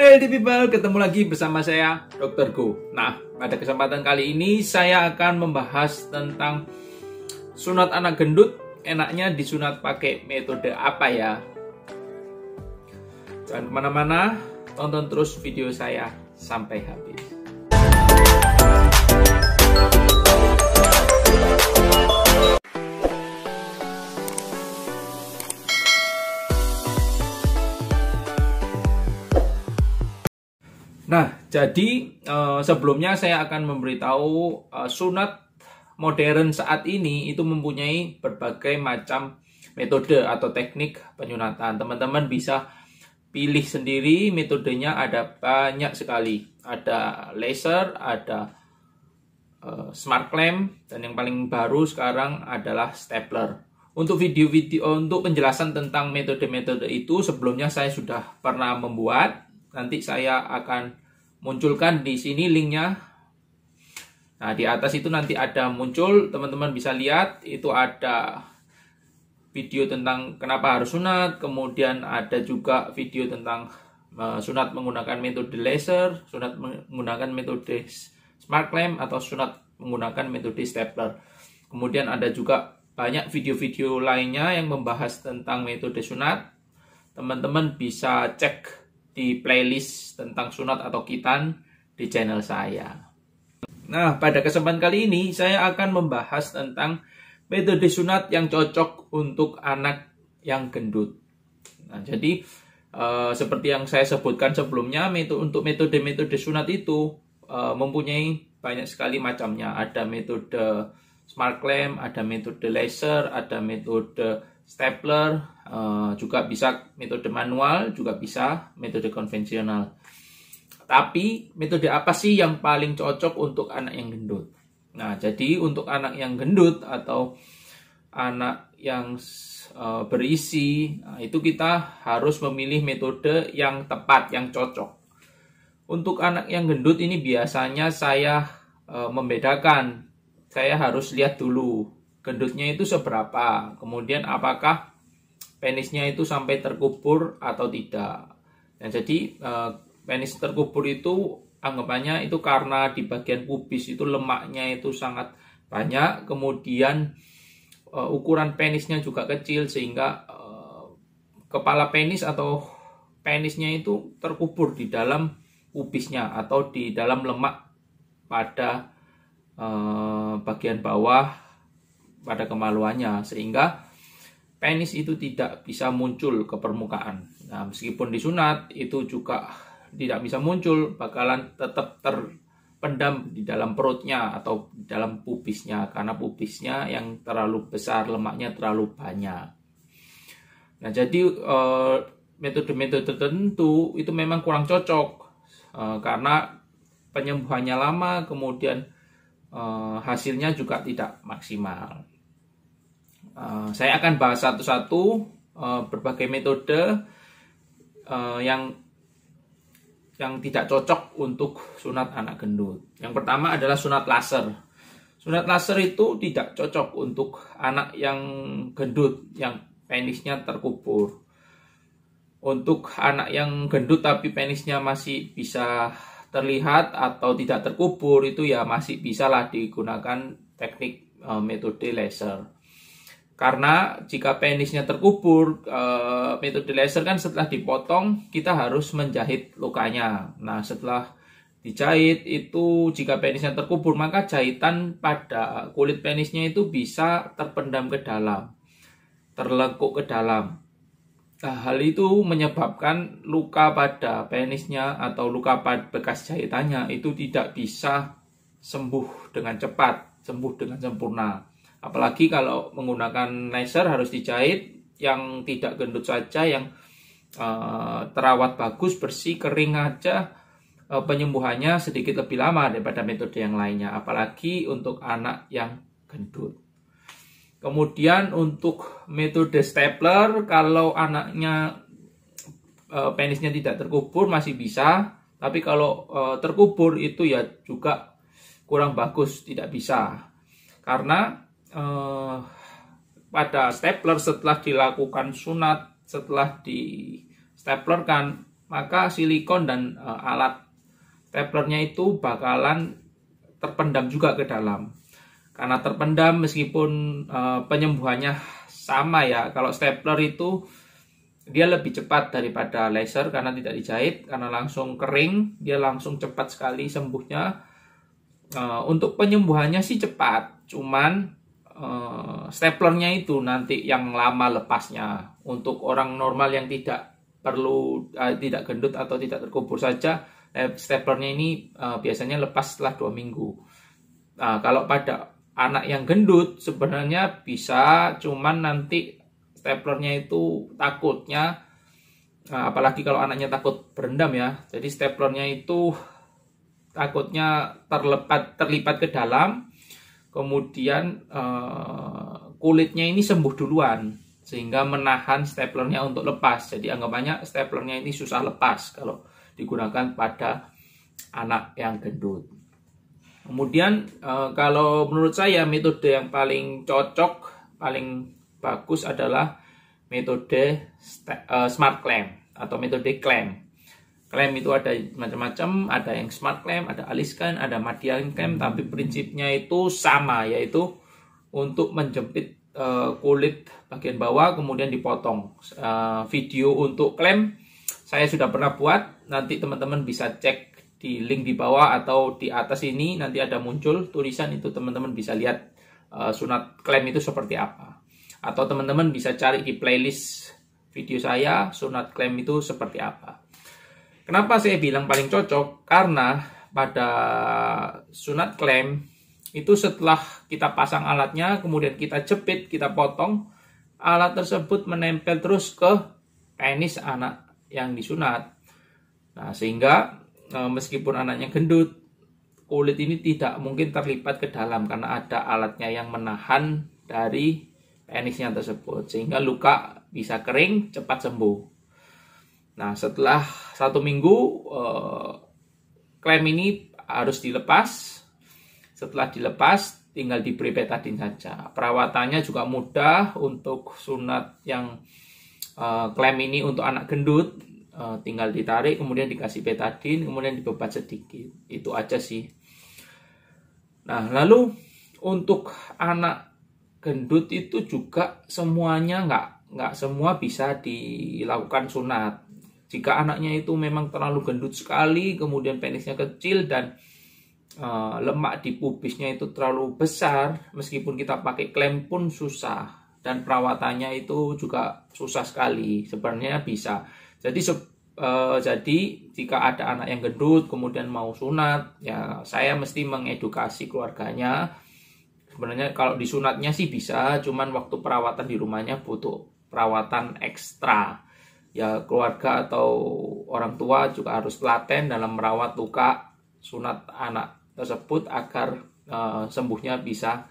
Healthy People, ketemu lagi bersama saya, Dr. Go. Nah, pada kesempatan kali ini saya akan membahas tentang sunat anak gendut, enaknya disunat pakai metode apa ya? Jangan kemana-mana, tonton terus video saya sampai habis. Jadi eh, sebelumnya saya akan memberitahu eh, sunat modern saat ini itu mempunyai berbagai macam metode atau teknik penyunatan. Teman-teman bisa pilih sendiri metodenya ada banyak sekali. Ada laser, ada eh, smart clamp dan yang paling baru sekarang adalah stapler. Untuk video-video untuk penjelasan tentang metode-metode itu sebelumnya saya sudah pernah membuat. Nanti saya akan munculkan di sini linknya nah di atas itu nanti ada muncul teman-teman bisa lihat itu ada video tentang kenapa harus sunat kemudian ada juga video tentang eh, sunat menggunakan metode laser sunat menggunakan metode smart clamp atau sunat menggunakan metode stapler kemudian ada juga banyak video-video lainnya yang membahas tentang metode sunat teman-teman bisa cek di playlist tentang sunat atau kitan di channel saya. Nah, pada kesempatan kali ini saya akan membahas tentang metode sunat yang cocok untuk anak yang gendut. Nah, jadi e, seperti yang saya sebutkan sebelumnya, metode, untuk metode-metode sunat itu e, mempunyai banyak sekali macamnya. Ada metode smart clamp, ada metode laser, ada metode stapler, eh, juga bisa metode manual, juga bisa metode konvensional. Tapi metode apa sih yang paling cocok untuk anak yang gendut? Nah, jadi untuk anak yang gendut atau anak yang eh, berisi, nah, itu kita harus memilih metode yang tepat, yang cocok. Untuk anak yang gendut ini biasanya saya eh, membedakan. Saya harus lihat dulu gendutnya itu seberapa, kemudian apakah penisnya itu sampai terkubur atau tidak. dan nah, jadi eh, penis terkubur itu anggapannya itu karena di bagian pubis itu lemaknya itu sangat banyak, kemudian eh, ukuran penisnya juga kecil sehingga eh, kepala penis atau penisnya itu terkubur di dalam pubisnya atau di dalam lemak pada bagian bawah pada kemaluannya sehingga penis itu tidak bisa muncul ke permukaan. Nah, meskipun disunat itu juga tidak bisa muncul, bakalan tetap terpendam di dalam perutnya atau di dalam pubisnya karena pubisnya yang terlalu besar, lemaknya terlalu banyak. Nah, jadi eh, metode-metode tertentu itu memang kurang cocok eh, karena penyembuhannya lama, kemudian uh, hasilnya juga tidak maksimal. Uh, saya akan bahas satu-satu uh, berbagai metode uh, yang yang tidak cocok untuk sunat anak gendut. Yang pertama adalah sunat laser. Sunat laser itu tidak cocok untuk anak yang gendut, yang penisnya terkubur. Untuk anak yang gendut tapi penisnya masih bisa terlihat atau tidak terkubur itu ya masih bisa lah digunakan teknik e, metode laser. Karena jika penisnya terkubur, e, metode laser kan setelah dipotong kita harus menjahit lukanya. Nah setelah dijahit itu jika penisnya terkubur maka jahitan pada kulit penisnya itu bisa terpendam ke dalam terlekuk ke dalam Nah, hal itu menyebabkan luka pada penisnya atau luka pada bekas jahitannya itu tidak bisa sembuh dengan cepat, sembuh dengan sempurna. Apalagi kalau menggunakan laser harus dijahit yang tidak gendut saja, yang uh, terawat bagus, bersih, kering aja, uh, penyembuhannya sedikit lebih lama daripada metode yang lainnya. Apalagi untuk anak yang gendut. Kemudian untuk metode stapler, kalau anaknya e, penisnya tidak terkubur masih bisa, tapi kalau e, terkubur itu ya juga kurang bagus, tidak bisa. Karena e, pada stapler setelah dilakukan sunat, setelah di staplerkan, maka silikon dan e, alat staplernya itu bakalan terpendam juga ke dalam karena terpendam meskipun uh, penyembuhannya sama ya kalau stapler itu dia lebih cepat daripada laser karena tidak dijahit karena langsung kering dia langsung cepat sekali sembuhnya uh, untuk penyembuhannya sih cepat cuman uh, staplernya itu nanti yang lama lepasnya untuk orang normal yang tidak perlu uh, tidak gendut atau tidak terkubur saja eh, staplernya ini uh, biasanya lepas setelah dua minggu Nah, kalau pada anak yang gendut sebenarnya bisa cuman nanti staplernya itu takutnya nah, apalagi kalau anaknya takut berendam ya jadi staplernya itu takutnya terlepat terlipat ke dalam kemudian eh, kulitnya ini sembuh duluan sehingga menahan staplernya untuk lepas jadi anggapannya staplernya ini susah lepas kalau digunakan pada anak yang gendut Kemudian eh, kalau menurut saya metode yang paling cocok, paling bagus adalah metode eh, smart claim atau metode claim. Claim itu ada macam-macam, ada yang smart claim, ada aliskan, ada median claim, tapi prinsipnya itu sama yaitu untuk menjepit eh, kulit bagian bawah kemudian dipotong. video untuk claim saya sudah pernah buat, nanti teman-teman bisa cek di link di bawah atau di atas ini nanti ada muncul tulisan itu teman-teman bisa lihat uh, sunat klaim itu seperti apa atau teman-teman bisa cari di playlist video saya sunat klaim itu seperti apa kenapa saya bilang paling cocok karena pada sunat klaim itu setelah kita pasang alatnya kemudian kita jepit kita potong alat tersebut menempel terus ke penis anak yang disunat nah sehingga Eh, meskipun anaknya gendut, kulit ini tidak mungkin terlipat ke dalam karena ada alatnya yang menahan dari penisnya tersebut sehingga luka bisa kering cepat sembuh. Nah setelah satu minggu eh, klaim ini harus dilepas. Setelah dilepas tinggal diberi betadin saja. Perawatannya juga mudah untuk sunat yang eh, klaim ini untuk anak gendut uh, tinggal ditarik kemudian dikasih betadin kemudian dibebat sedikit itu aja sih nah lalu untuk anak gendut itu juga semuanya nggak nggak semua bisa dilakukan sunat jika anaknya itu memang terlalu gendut sekali kemudian penisnya kecil dan uh, lemak di pubisnya itu terlalu besar meskipun kita pakai klem pun susah dan perawatannya itu juga susah sekali sebenarnya bisa jadi e, jadi jika ada anak yang gendut kemudian mau sunat, ya saya mesti mengedukasi keluarganya. Sebenarnya kalau disunatnya sih bisa, cuman waktu perawatan di rumahnya butuh perawatan ekstra. Ya keluarga atau orang tua juga harus telaten dalam merawat luka sunat anak tersebut agar e, sembuhnya bisa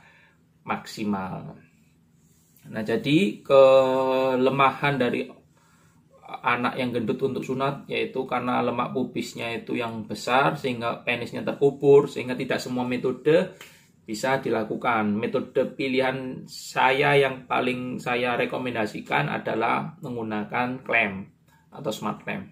maksimal. Nah, jadi kelemahan dari anak yang gendut untuk sunat yaitu karena lemak pubisnya itu yang besar sehingga penisnya terkubur sehingga tidak semua metode bisa dilakukan. Metode pilihan saya yang paling saya rekomendasikan adalah menggunakan klem atau smart clamp.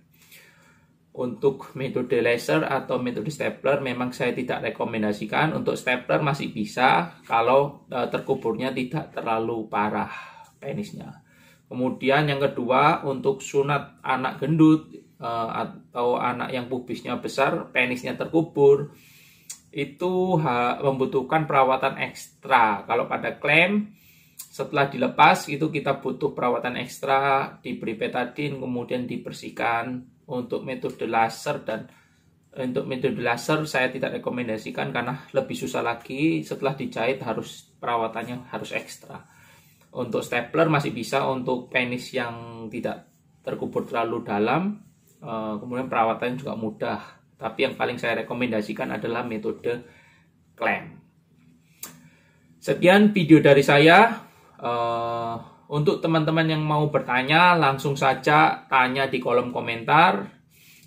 Untuk metode laser atau metode stapler memang saya tidak rekomendasikan. Untuk stapler masih bisa kalau eh, terkuburnya tidak terlalu parah penisnya Kemudian yang kedua untuk sunat anak gendut eh, atau anak yang pubisnya besar, penisnya terkubur itu membutuhkan perawatan ekstra. Kalau pada klaim setelah dilepas itu kita butuh perawatan ekstra, diberi petadin kemudian dibersihkan. Untuk metode laser dan untuk metode laser saya tidak rekomendasikan karena lebih susah lagi setelah dijahit harus perawatannya harus ekstra untuk stapler masih bisa untuk penis yang tidak terkubur terlalu dalam eh, kemudian perawatan juga mudah tapi yang paling saya rekomendasikan adalah metode clamp sekian video dari saya eh, untuk teman-teman yang mau bertanya langsung saja tanya di kolom komentar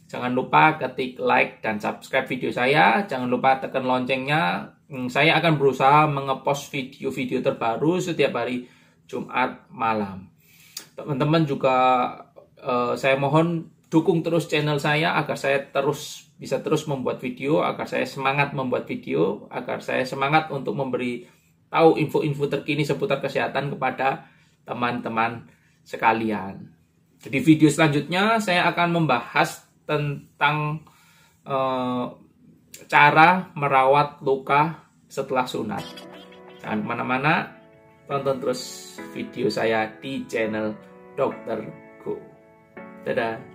jangan lupa ketik like dan subscribe video saya jangan lupa tekan loncengnya hmm, saya akan berusaha mengepost video-video terbaru setiap hari Jumat malam. Teman-teman juga eh, saya mohon dukung terus channel saya agar saya terus bisa terus membuat video, agar saya semangat membuat video, agar saya semangat untuk memberi tahu info-info terkini seputar kesehatan kepada teman-teman sekalian. Jadi video selanjutnya saya akan membahas tentang eh, cara merawat luka setelah sunat. Jangan mana mana Tonton terus video saya di channel Dr. Go. Dadah.